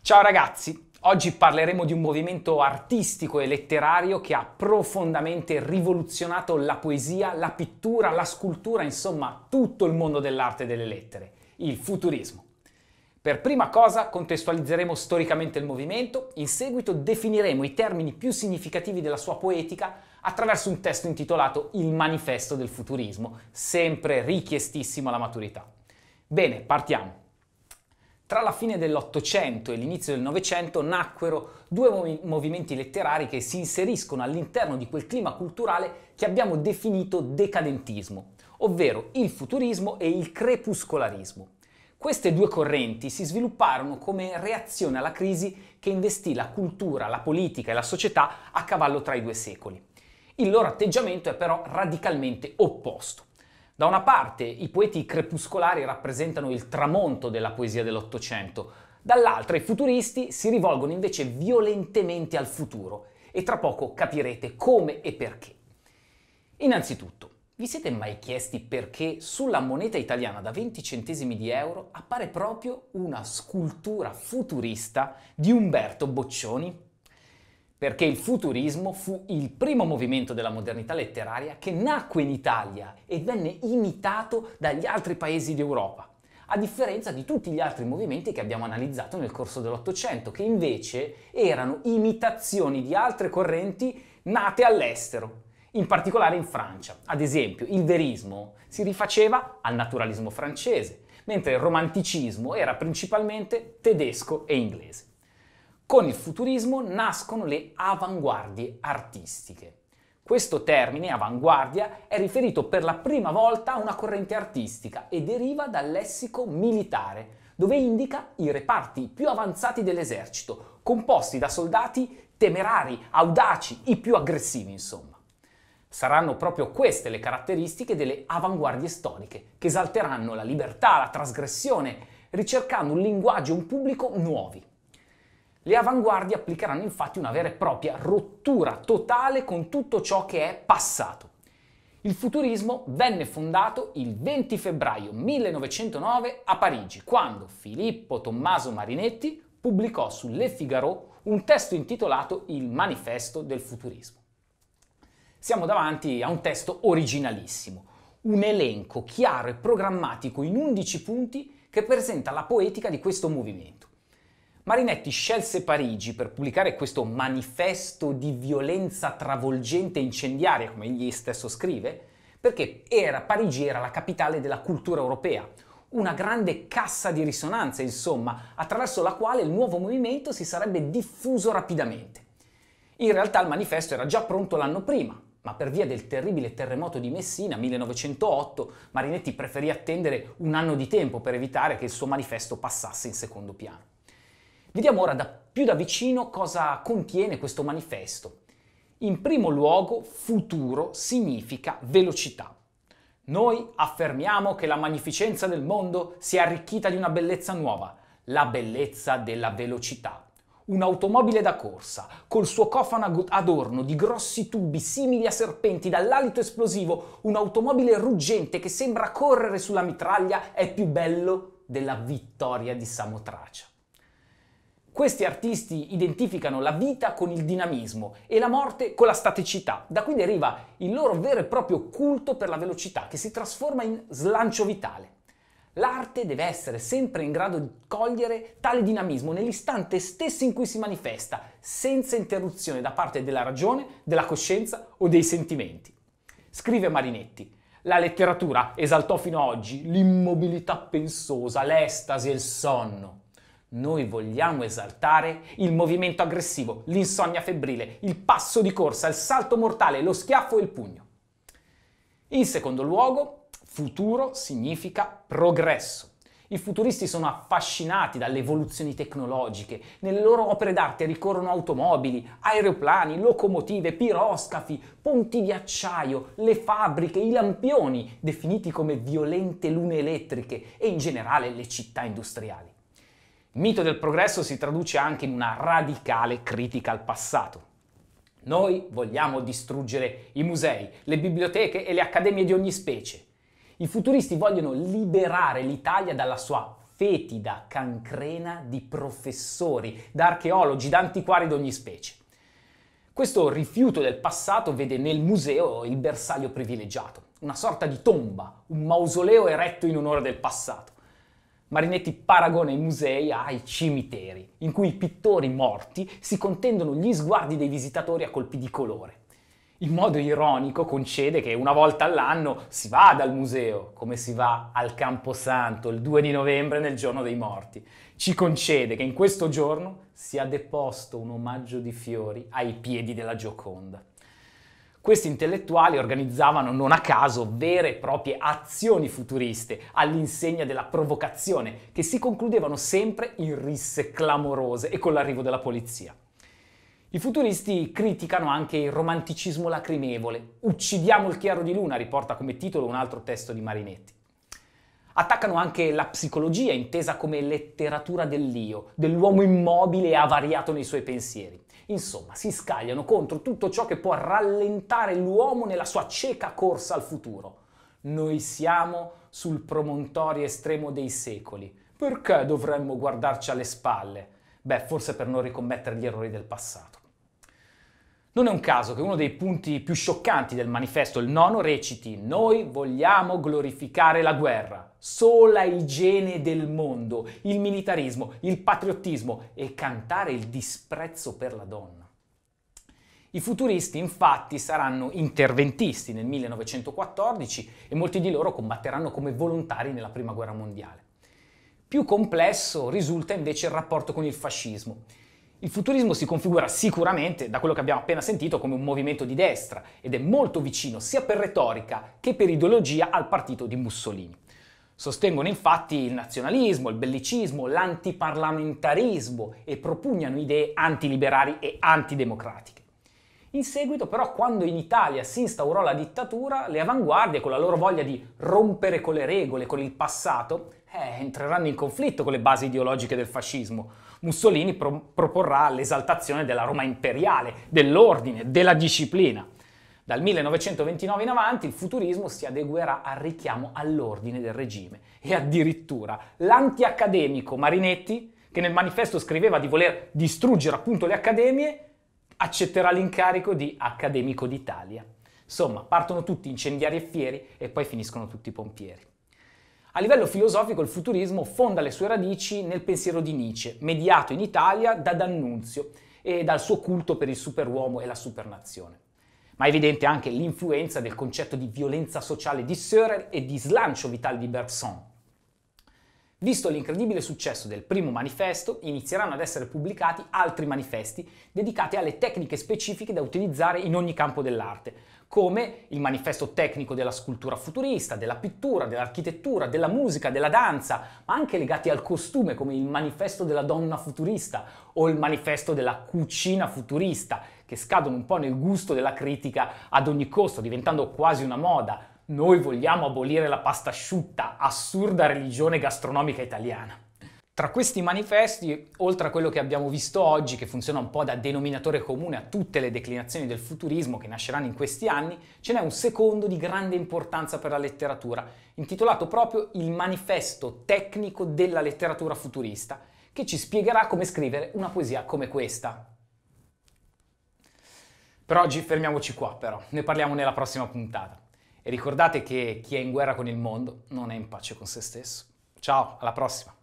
Ciao ragazzi, oggi parleremo di un movimento artistico e letterario che ha profondamente rivoluzionato la poesia, la pittura, la scultura, insomma tutto il mondo dell'arte e delle lettere, il futurismo. Per prima cosa contestualizzeremo storicamente il movimento, in seguito definiremo i termini più significativi della sua poetica attraverso un testo intitolato Il manifesto del futurismo, sempre richiestissimo alla maturità. Bene, partiamo. Tra la fine dell'Ottocento e l'inizio del Novecento nacquero due movimenti letterari che si inseriscono all'interno di quel clima culturale che abbiamo definito decadentismo, ovvero il futurismo e il crepuscolarismo. Queste due correnti si svilupparono come reazione alla crisi che investì la cultura, la politica e la società a cavallo tra i due secoli. Il loro atteggiamento è però radicalmente opposto. Da una parte i poeti crepuscolari rappresentano il tramonto della poesia dell'Ottocento, dall'altra i futuristi si rivolgono invece violentemente al futuro e tra poco capirete come e perché. Innanzitutto, vi siete mai chiesti perché sulla moneta italiana da 20 centesimi di euro appare proprio una scultura futurista di Umberto Boccioni? perché il futurismo fu il primo movimento della modernità letteraria che nacque in Italia e venne imitato dagli altri paesi d'Europa, a differenza di tutti gli altri movimenti che abbiamo analizzato nel corso dell'Ottocento, che invece erano imitazioni di altre correnti nate all'estero, in particolare in Francia. Ad esempio, il verismo si rifaceva al naturalismo francese, mentre il romanticismo era principalmente tedesco e inglese. Con il futurismo nascono le avanguardie artistiche. Questo termine, avanguardia, è riferito per la prima volta a una corrente artistica e deriva dal lessico militare, dove indica i reparti più avanzati dell'esercito, composti da soldati temerari, audaci, i più aggressivi, insomma. Saranno proprio queste le caratteristiche delle avanguardie storiche, che esalteranno la libertà, la trasgressione, ricercando un linguaggio e un pubblico nuovi. Le avanguardie applicheranno infatti una vera e propria rottura totale con tutto ciò che è passato. Il futurismo venne fondato il 20 febbraio 1909 a Parigi, quando Filippo Tommaso Marinetti pubblicò su Le Figaro un testo intitolato Il manifesto del futurismo. Siamo davanti a un testo originalissimo, un elenco chiaro e programmatico in 11 punti che presenta la poetica di questo movimento Marinetti scelse Parigi per pubblicare questo manifesto di violenza travolgente e incendiaria, come egli stesso scrive, perché era, Parigi era la capitale della cultura europea, una grande cassa di risonanza, insomma, attraverso la quale il nuovo movimento si sarebbe diffuso rapidamente. In realtà il manifesto era già pronto l'anno prima, ma per via del terribile terremoto di Messina 1908 Marinetti preferì attendere un anno di tempo per evitare che il suo manifesto passasse in secondo piano. Vediamo ora da più da vicino cosa contiene questo manifesto. In primo luogo, futuro significa velocità. Noi affermiamo che la magnificenza del mondo si è arricchita di una bellezza nuova, la bellezza della velocità. Un'automobile da corsa, col suo cofano adorno di grossi tubi simili a serpenti dall'alito esplosivo, un'automobile ruggente che sembra correre sulla mitraglia, è più bello della vittoria di Samotracia. Questi artisti identificano la vita con il dinamismo e la morte con la staticità. Da qui deriva il loro vero e proprio culto per la velocità che si trasforma in slancio vitale. L'arte deve essere sempre in grado di cogliere tale dinamismo nell'istante stesso in cui si manifesta, senza interruzione da parte della ragione, della coscienza o dei sentimenti. Scrive Marinetti. La letteratura esaltò fino ad oggi l'immobilità pensosa, l'estasi e il sonno. Noi vogliamo esaltare il movimento aggressivo, l'insonnia febbrile, il passo di corsa, il salto mortale, lo schiaffo e il pugno. In secondo luogo, futuro significa progresso. I futuristi sono affascinati dalle evoluzioni tecnologiche. Nelle loro opere d'arte ricorrono automobili, aeroplani, locomotive, piroscafi, ponti di acciaio, le fabbriche, i lampioni, definiti come violente lune elettriche e in generale le città industriali. Il mito del progresso si traduce anche in una radicale critica al passato. Noi vogliamo distruggere i musei, le biblioteche e le accademie di ogni specie. I futuristi vogliono liberare l'Italia dalla sua fetida cancrena di professori, da archeologi, da antiquari di ogni specie. Questo rifiuto del passato vede nel museo il bersaglio privilegiato, una sorta di tomba, un mausoleo eretto in onore del passato. Marinetti paragona i musei ai cimiteri, in cui i pittori morti si contendono gli sguardi dei visitatori a colpi di colore. In modo ironico concede che una volta all'anno si vada al museo, come si va al Camposanto il 2 di novembre nel giorno dei morti. Ci concede che in questo giorno sia deposto un omaggio di fiori ai piedi della Gioconda. Questi intellettuali organizzavano non a caso vere e proprie azioni futuriste all'insegna della provocazione che si concludevano sempre in risse clamorose e con l'arrivo della polizia. I futuristi criticano anche il romanticismo lacrimevole. Uccidiamo il chiaro di luna, riporta come titolo un altro testo di Marinetti. Attaccano anche la psicologia, intesa come letteratura dell'io, dell'uomo immobile e avariato nei suoi pensieri. Insomma, si scagliano contro tutto ciò che può rallentare l'uomo nella sua cieca corsa al futuro. Noi siamo sul promontorio estremo dei secoli. Perché dovremmo guardarci alle spalle? Beh, forse per non ricommettere gli errori del passato. Non è un caso che uno dei punti più scioccanti del manifesto, il nono, reciti Noi vogliamo glorificare la guerra, sola igiene del mondo, il militarismo, il patriottismo e cantare il disprezzo per la donna. I futuristi infatti saranno interventisti nel 1914 e molti di loro combatteranno come volontari nella Prima Guerra Mondiale. Più complesso risulta invece il rapporto con il fascismo. Il futurismo si configura sicuramente, da quello che abbiamo appena sentito, come un movimento di destra ed è molto vicino sia per retorica che per ideologia al partito di Mussolini. Sostengono infatti il nazionalismo, il bellicismo, l'antiparlamentarismo e propugnano idee antiliberali e antidemocratiche. In seguito però quando in Italia si instaurò la dittatura, le avanguardie con la loro voglia di rompere con le regole, con il passato, eh, entreranno in conflitto con le basi ideologiche del fascismo. Mussolini pro- proporrà l'esaltazione della Roma imperiale, dell'ordine, della disciplina. Dal 1929 in avanti il futurismo si adeguerà al richiamo all'ordine del regime e addirittura l'antiaccademico Marinetti, che nel manifesto scriveva di voler distruggere appunto le accademie, accetterà l'incarico di accademico d'Italia. Insomma, partono tutti incendiari e fieri e poi finiscono tutti pompieri. A livello filosofico il futurismo fonda le sue radici nel pensiero di Nietzsche, mediato in Italia da D'Annunzio e dal suo culto per il superuomo e la supernazione. Ma è evidente anche l'influenza del concetto di violenza sociale di Sörer e di slancio vitale di Bergson, Visto l'incredibile successo del primo manifesto, inizieranno ad essere pubblicati altri manifesti dedicati alle tecniche specifiche da utilizzare in ogni campo dell'arte, come il manifesto tecnico della scultura futurista, della pittura, dell'architettura, della musica, della danza, ma anche legati al costume come il manifesto della donna futurista o il manifesto della cucina futurista, che scadono un po' nel gusto della critica ad ogni costo, diventando quasi una moda noi vogliamo abolire la pasta asciutta, assurda religione gastronomica italiana. Tra questi manifesti, oltre a quello che abbiamo visto oggi, che funziona un po' da denominatore comune a tutte le declinazioni del futurismo che nasceranno in questi anni, ce n'è un secondo di grande importanza per la letteratura, intitolato proprio Il manifesto tecnico della letteratura futurista, che ci spiegherà come scrivere una poesia come questa. Per oggi fermiamoci qua però, ne parliamo nella prossima puntata ricordate che chi è in guerra con il mondo non è in pace con se stesso. Ciao, alla prossima!